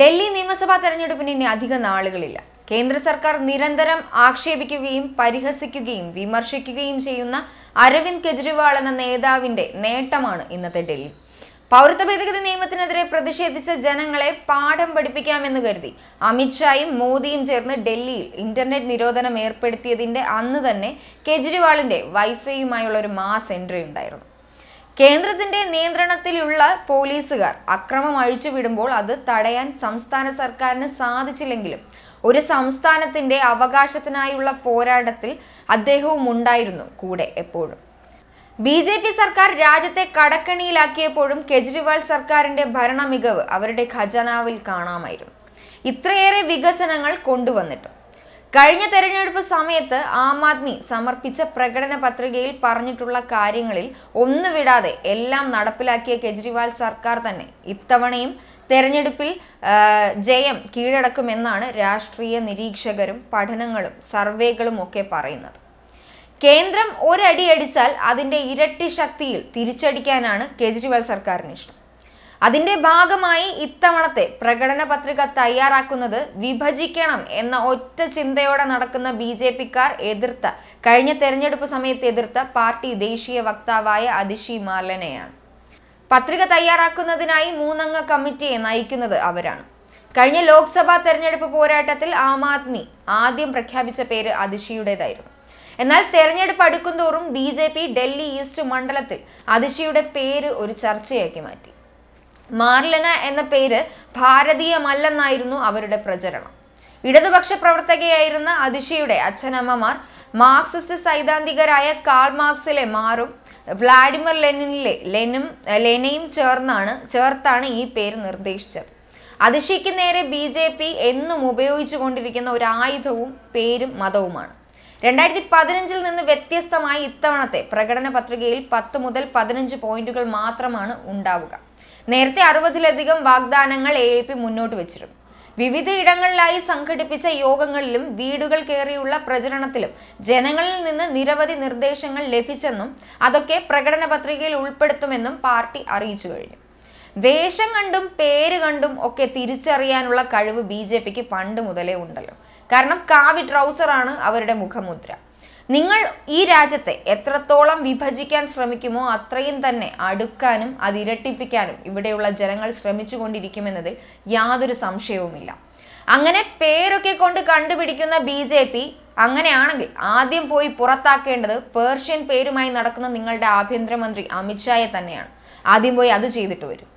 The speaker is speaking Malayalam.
ഡൽഹി നിയമസഭാ തെരഞ്ഞെടുപ്പിന് ഇനി അധിക നാളുകളില്ല കേന്ദ്ര സർക്കാർ നിരന്തരം ആക്ഷേപിക്കുകയും പരിഹസിക്കുകയും വിമർശിക്കുകയും ചെയ്യുന്ന അരവിന്ദ് കെജ്രിവാൾ എന്ന നേതാവിന്റെ നേട്ടമാണ് ഇന്നത്തെ ഡൽഹി പൗരത്വ ഭേദഗതി നിയമത്തിനെതിരെ പ്രതിഷേധിച്ച ജനങ്ങളെ പാഠം പഠിപ്പിക്കാമെന്ന് കരുതി അമിത്ഷായും മോദിയും ചേർന്ന് ഡൽഹിയിൽ ഇന്റർനെറ്റ് നിരോധനം ഏർപ്പെടുത്തിയതിന്റെ അന്ന് തന്നെ കെജ്രിവാളിന്റെ വൈഫൈയുമായുള്ള ഒരു മാസ് എൻട്രി ഉണ്ടായിരുന്നു കേന്ദ്രത്തിന്റെ നിയന്ത്രണത്തിലുള്ള പോലീസുകാർ അക്രമം അഴിച്ചുവിടുമ്പോൾ അത് തടയാൻ സംസ്ഥാന സർക്കാരിന് സാധിച്ചില്ലെങ്കിലും ഒരു സംസ്ഥാനത്തിന്റെ അവകാശത്തിനായുള്ള പോരാട്ടത്തിൽ അദ്ദേഹവും ഉണ്ടായിരുന്നു കൂടെ എപ്പോഴും ബി ജെ പി സർക്കാർ രാജ്യത്തെ കടക്കണിയിലാക്കിയപ്പോഴും കെജ്രിവാൾ സർക്കാരിന്റെ ഭരണ മികവ് അവരുടെ ഖജനാവിൽ കാണാമായിരുന്നു ഇത്രയേറെ വികസനങ്ങൾ കൊണ്ടുവന്നിട്ടും കഴിഞ്ഞ തെരഞ്ഞെടുപ്പ് സമയത്ത് ആം ആദ്മി സമർപ്പിച്ച പ്രകടന പത്രികയിൽ പറഞ്ഞിട്ടുള്ള കാര്യങ്ങളിൽ ഒന്നു വിടാതെ എല്ലാം നടപ്പിലാക്കിയ കെജ്രിവാൾ സർക്കാർ തന്നെ ഇത്തവണയും തെരഞ്ഞെടുപ്പിൽ ജയം കീഴടക്കുമെന്നാണ് രാഷ്ട്രീയ നിരീക്ഷകരും പഠനങ്ങളും സർവേകളും ഒക്കെ പറയുന്നത് കേന്ദ്രം ഒരടി അടിച്ചാൽ അതിൻ്റെ ഇരട്ടി ശക്തിയിൽ തിരിച്ചടിക്കാനാണ് കെജ്രിവാൾ സർക്കാരിന് ഇഷ്ടം അതിന്റെ ഭാഗമായി ഇത്തവണത്തെ പ്രകടന പത്രിക തയ്യാറാക്കുന്നത് വിഭജിക്കണം എന്ന ഒറ്റ ചിന്തയോടെ നടക്കുന്ന ബി ജെ പിക്കാർ എതിർത്ത കഴിഞ്ഞ തെരഞ്ഞെടുപ്പ് സമയത്ത് എതിർത്ത പാർട്ടി ദേശീയ വക്താവായ അതിഷി മാലനെയാണ് പത്രിക തയ്യാറാക്കുന്നതിനായി മൂന്നംഗ കമ്മിറ്റിയെ നയിക്കുന്നത് അവരാണ് കഴിഞ്ഞ ലോക്സഭാ തെരഞ്ഞെടുപ്പ് പോരാട്ടത്തിൽ ആം ആദ്മി ആദ്യം പ്രഖ്യാപിച്ച പേര് അതിഷിയുടേതായിരുന്നു എന്നാൽ തെരഞ്ഞെടുപ്പ് അടുക്കുന്തോറും BJP Delhi east മണ്ഡലത്തിൽ അതിഷിയുടെ പേര് ഒരു ചർച്ചയാക്കി മാറ്റി മാർലന എന്ന പേര് ഭാരതീയമല്ലെന്നായിരുന്നു അവരുടെ പ്രചരണം ഇടതുപക്ഷ പ്രവർത്തകയായിരുന്ന അതിഷയുടെ അച്ഛനമ്മമാർ മാർക്സിസ്റ്റ് സൈദ്ധാന്തികരായ കാൾ മാർക്സിലെ മാറും വ്ളാഡിമിർ ലെനിനിലെ ലെനും ലെനയും ചേർന്നാണ് ചേർത്താണ് ഈ പേര് നിർദ്ദേശിച്ചത് അതിഷയ്ക്ക് നേരെ ബി ജെ പി എന്നും ഉപയോഗിച്ചു കൊണ്ടിരിക്കുന്ന ഒരു ആയുധവും പേരും മതവുമാണ് രണ്ടായിരത്തി പതിനഞ്ചിൽ നിന്ന് വ്യത്യസ്തമായി ഇത്തവണത്തെ പ്രകടന പത്രികയിൽ പത്ത് മുതൽ പതിനഞ്ച് പോയിന്റുകൾ മാത്രമാണ് ഉണ്ടാവുക നേരത്തെ അറുപതിലധികം വാഗ്ദാനങ്ങൾ എ മുന്നോട്ട് വെച്ചിരുന്നു വിവിധ ഇടങ്ങളിലായി സംഘടിപ്പിച്ച യോഗങ്ങളിലും വീടുകൾ കയറിയുള്ള പ്രചരണത്തിലും ജനങ്ങളിൽ നിന്ന് നിരവധി നിർദ്ദേശങ്ങൾ ലഭിച്ചെന്നും അതൊക്കെ പ്രകടന പത്രികയിൽ ഉൾപ്പെടുത്തുമെന്നും പാർട്ടി അറിയിച്ചു കഴിഞ്ഞു വേഷം കണ്ടും പേര് കണ്ടും ഒക്കെ തിരിച്ചറിയാനുള്ള കഴിവ് ബി ജെ പിക്ക് പണ്ട് മുതലേ ഉണ്ടല്ലോ കാരണം കാവി ട്രൗസറാണ് അവരുടെ മുഖമുദ്ര നിങ്ങൾ ഈ രാജ്യത്തെ എത്രത്തോളം വിഭജിക്കാൻ ശ്രമിക്കുമോ അത്രയും തന്നെ അടുക്കാനും അത് ഇരട്ടിപ്പിക്കാനും ഇവിടെയുള്ള ജനങ്ങൾ കൊണ്ടിരിക്കുമെന്നതിൽ യാതൊരു സംശയവുമില്ല അങ്ങനെ പേരൊക്കെ കൊണ്ട് കണ്ടുപിടിക്കുന്ന ബി ജെ പി അങ്ങനെയാണെങ്കിൽ ആദ്യം പോയി പുറത്താക്കേണ്ടത് പേർഷ്യൻ പേരുമായി നടക്കുന്ന നിങ്ങളുടെ ആഭ്യന്തരമന്ത്രി അമിത്ഷായെ തന്നെയാണ് ആദ്യം പോയി അത് ചെയ്തിട്ട് വരും